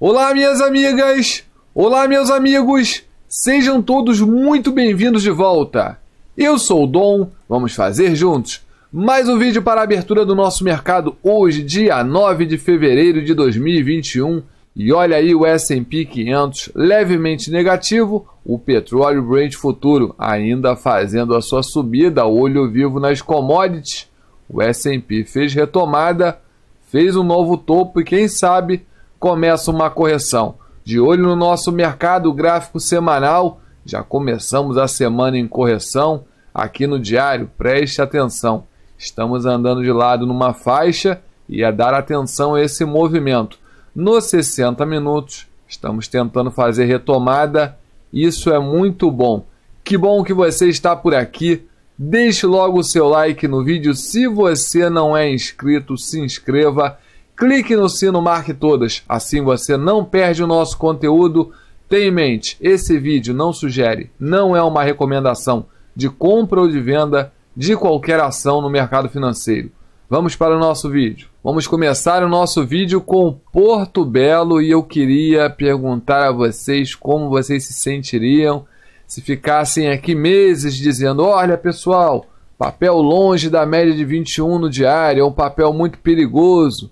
Olá, minhas amigas! Olá, meus amigos! Sejam todos muito bem-vindos de volta! Eu sou o Dom, vamos fazer juntos mais um vídeo para a abertura do nosso mercado hoje, dia 9 de fevereiro de 2021. E olha aí o S&P 500 levemente negativo, o petróleo Brent futuro ainda fazendo a sua subida, olho vivo nas commodities. O S&P fez retomada, fez um novo topo e quem sabe começa uma correção. De olho no nosso mercado gráfico semanal, já começamos a semana em correção aqui no diário. Preste atenção. Estamos andando de lado numa faixa e a dar atenção a esse movimento. Nos 60 minutos, estamos tentando fazer retomada. Isso é muito bom. Que bom que você está por aqui. Deixe logo o seu like no vídeo. Se você não é inscrito, se inscreva clique no sino Marque Todas, assim você não perde o nosso conteúdo. Tenha em mente, esse vídeo não sugere, não é uma recomendação de compra ou de venda de qualquer ação no mercado financeiro. Vamos para o nosso vídeo. Vamos começar o nosso vídeo com Porto Belo e eu queria perguntar a vocês como vocês se sentiriam se ficassem aqui meses dizendo: olha pessoal, papel longe da média de 21 no diário, é um papel muito perigoso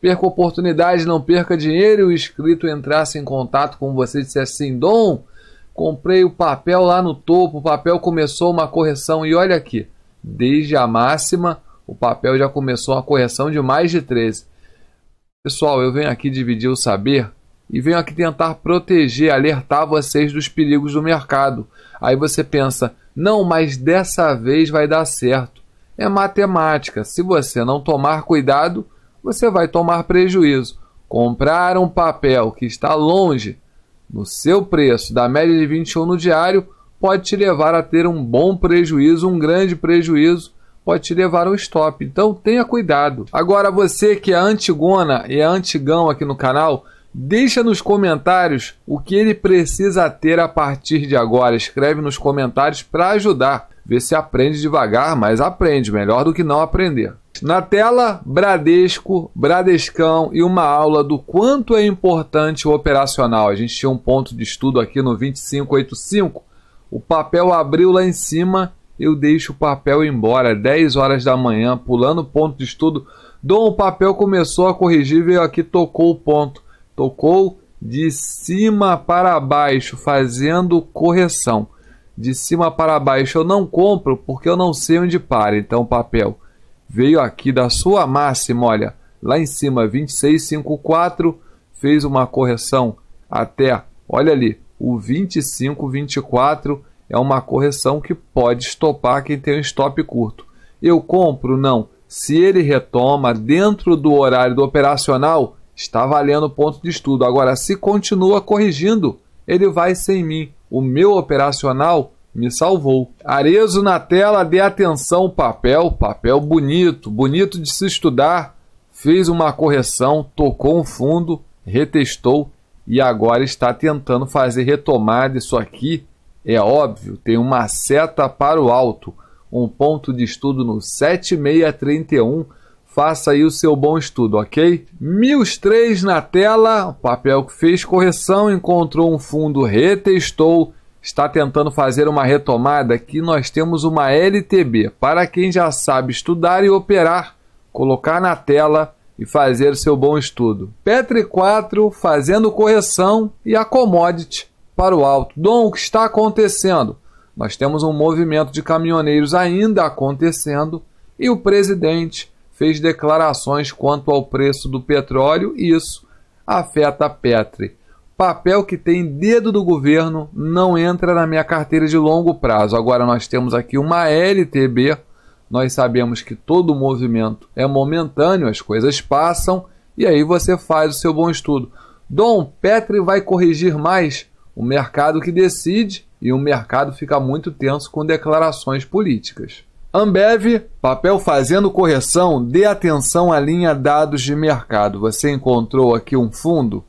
perca oportunidade, não perca dinheiro. E o inscrito entrasse em contato com você e dissesse assim: Dom, comprei o papel lá no topo, o papel começou uma correção. E olha aqui, desde a máxima, o papel já começou uma correção de mais de 13. Pessoal, eu venho aqui dividir o saber e venho aqui tentar proteger, alertar vocês dos perigos do mercado. Aí você pensa, não, mas dessa vez vai dar certo. É matemática. Se você não tomar cuidado, você vai tomar prejuízo. Comprar um papel que está longe no seu preço da média de 21 no diário pode te levar a ter um bom prejuízo, um grande prejuízo, pode te levar um stop. Então tenha cuidado. Agora você que é antigona e é antigão aqui no canal, deixa nos comentários o que ele precisa ter a partir de agora. Escreve nos comentários para ajudar. Vê se aprende devagar, mas aprende, melhor do que não aprender. Na tela, Bradesco, Bradescão e uma aula do quanto é importante o operacional. A gente tinha um ponto de estudo aqui no 2585. O papel abriu lá em cima, eu deixo o papel embora, 10 horas da manhã, pulando o ponto de estudo. Dom, o papel começou a corrigir, veio aqui, tocou o ponto. Tocou de cima para baixo, fazendo correção de cima para baixo eu não compro porque eu não sei onde para. Então o papel veio aqui da sua máxima, olha, lá em cima 2654, fez uma correção até, olha ali, o 2524 é uma correção que pode estopar quem tem um stop curto. Eu compro? Não. Se ele retoma dentro do horário do operacional, está valendo ponto de estudo. Agora, se continua corrigindo, ele vai sem mim o meu operacional me salvou. Arezo na tela, dê atenção, papel, papel bonito, bonito de se estudar. Fez uma correção, tocou um fundo, retestou e agora está tentando fazer retomada. Isso aqui é óbvio, tem uma seta para o alto, um ponto de estudo no 7631 Faça aí o seu bom estudo, ok? Mills 3 na tela, o papel que fez correção, encontrou um fundo, retestou, está tentando fazer uma retomada. Aqui nós temos uma LTB, para quem já sabe estudar e operar, colocar na tela e fazer o seu bom estudo. Petri 4 fazendo correção e a commodity para o alto. Dom, o que está acontecendo? Nós temos um movimento de caminhoneiros ainda acontecendo e o presidente fez declarações quanto ao preço do petróleo e isso afeta a Petri. Papel que tem dedo do governo não entra na minha carteira de longo prazo. Agora nós temos aqui uma LTB. Nós sabemos que todo movimento é momentâneo, as coisas passam e aí você faz o seu bom estudo. Dom Petri vai corrigir mais o mercado que decide e o mercado fica muito tenso com declarações políticas. Ambev, papel fazendo correção, dê atenção à linha dados de mercado. Você encontrou aqui um fundo?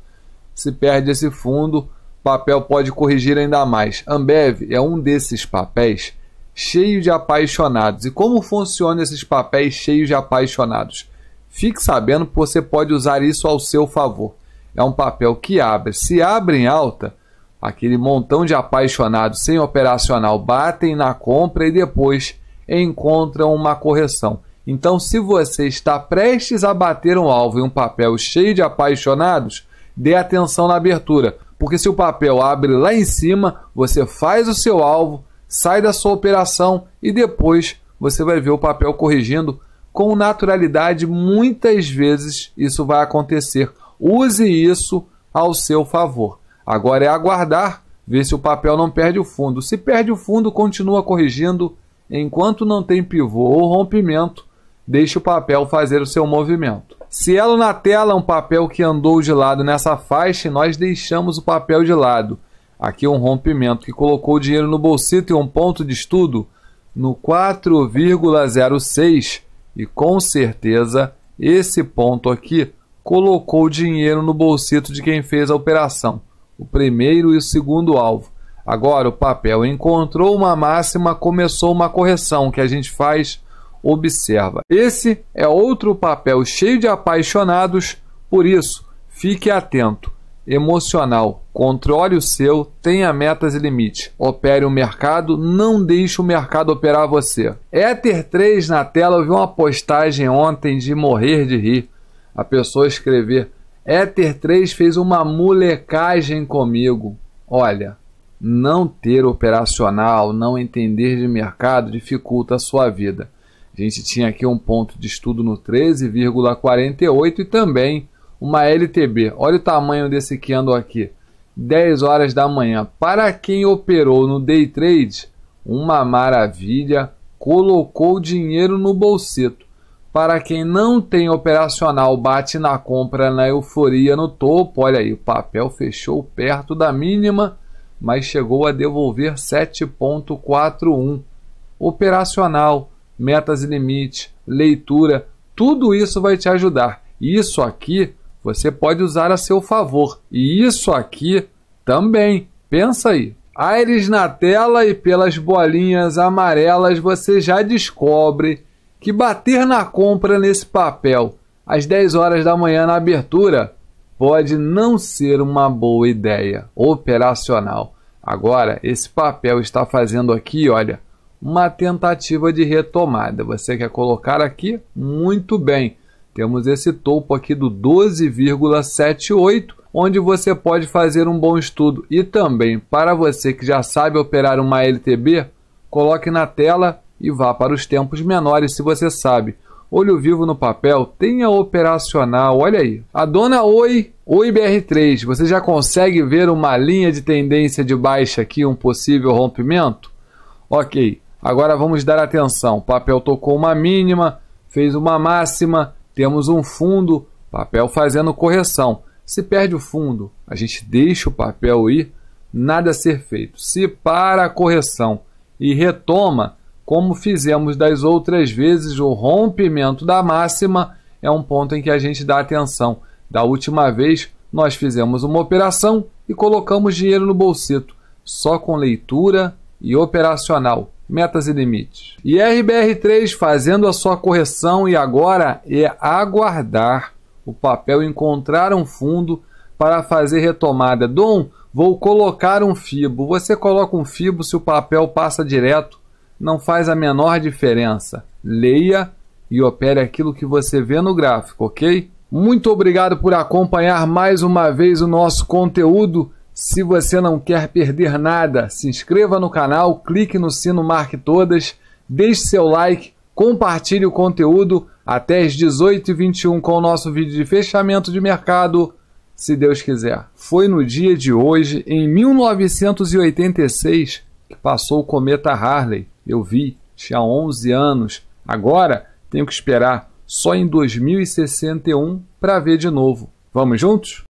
Se perde esse fundo, papel pode corrigir ainda mais. Ambev é um desses papéis cheio de apaixonados. E como funcionam esses papéis cheios de apaixonados? Fique sabendo que você pode usar isso ao seu favor. É um papel que abre. Se abre em alta, aquele montão de apaixonados sem operacional batem na compra e depois encontram uma correção. Então, se você está prestes a bater um alvo em um papel cheio de apaixonados, dê atenção na abertura, porque se o papel abre lá em cima, você faz o seu alvo, sai da sua operação e depois você vai ver o papel corrigindo com naturalidade. Muitas vezes isso vai acontecer. Use isso ao seu favor. Agora é aguardar, ver se o papel não perde o fundo. Se perde o fundo, continua corrigindo Enquanto não tem pivô ou rompimento, deixe o papel fazer o seu movimento. Se ela na tela é um papel que andou de lado nessa faixa, nós deixamos o papel de lado. Aqui é um rompimento que colocou o dinheiro no bolsito e um ponto de estudo no 4,06 e com certeza esse ponto aqui colocou o dinheiro no bolsito de quem fez a operação, o primeiro e o segundo alvo. Agora, o papel encontrou uma máxima, começou uma correção que a gente faz, observa. Esse é outro papel cheio de apaixonados, por isso, fique atento. Emocional, controle o seu, tenha metas e limite. Opere o mercado, não deixe o mercado operar você. Éter 3 na tela, eu vi uma postagem ontem de morrer de rir. A pessoa escrever: Éter 3 fez uma molecagem comigo. Olha, não ter operacional, não entender de mercado dificulta a sua vida. A gente tinha aqui um ponto de estudo no 13,48 e também uma LTB. Olha o tamanho desse que andou aqui. 10 horas da manhã. Para quem operou no day trade, uma maravilha, colocou dinheiro no bolseto. Para quem não tem operacional, bate na compra na euforia no topo. Olha aí, o papel fechou perto da mínima mas chegou a devolver 7,41. Operacional, metas e limites, leitura, tudo isso vai te ajudar. Isso aqui você pode usar a seu favor. E isso aqui também. Pensa aí. Aires na tela e pelas bolinhas amarelas você já descobre que bater na compra nesse papel às 10 horas da manhã na abertura pode não ser uma boa ideia operacional. Agora, esse papel está fazendo aqui, olha, uma tentativa de retomada. Você quer colocar aqui? Muito bem. Temos esse topo aqui do 12,78, onde você pode fazer um bom estudo. E também, para você que já sabe operar uma LTB, coloque na tela e vá para os tempos menores se você sabe. Olho Vivo no papel, tenha operacional, olha aí. A dona Oi, Oi BR3, você já consegue ver uma linha de tendência de baixa aqui, um possível rompimento? Ok, agora vamos dar atenção. O papel tocou uma mínima, fez uma máxima, temos um fundo, papel fazendo correção. Se perde o fundo, a gente deixa o papel ir, nada a ser feito. Se para a correção e retoma, como fizemos das outras vezes, o rompimento da máxima é um ponto em que a gente dá atenção. Da última vez, nós fizemos uma operação e colocamos dinheiro no bolsito, só com leitura e operacional, metas e limites. E RBR3 fazendo a sua correção e agora é aguardar o papel encontrar um fundo para fazer retomada. Dom, vou colocar um FIBO. Você coloca um FIBO se o papel passa direto não faz a menor diferença. Leia e opere aquilo que você vê no gráfico, ok? Muito obrigado por acompanhar mais uma vez o nosso conteúdo. Se você não quer perder nada, se inscreva no canal, clique no sino Marque Todas, deixe seu like, compartilhe o conteúdo até as 18h21 com o nosso vídeo de fechamento de mercado, se Deus quiser. Foi no dia de hoje, em 1986, que passou o cometa Harley. Eu vi, tinha 11 anos. Agora tenho que esperar só em 2061 para ver de novo. Vamos juntos?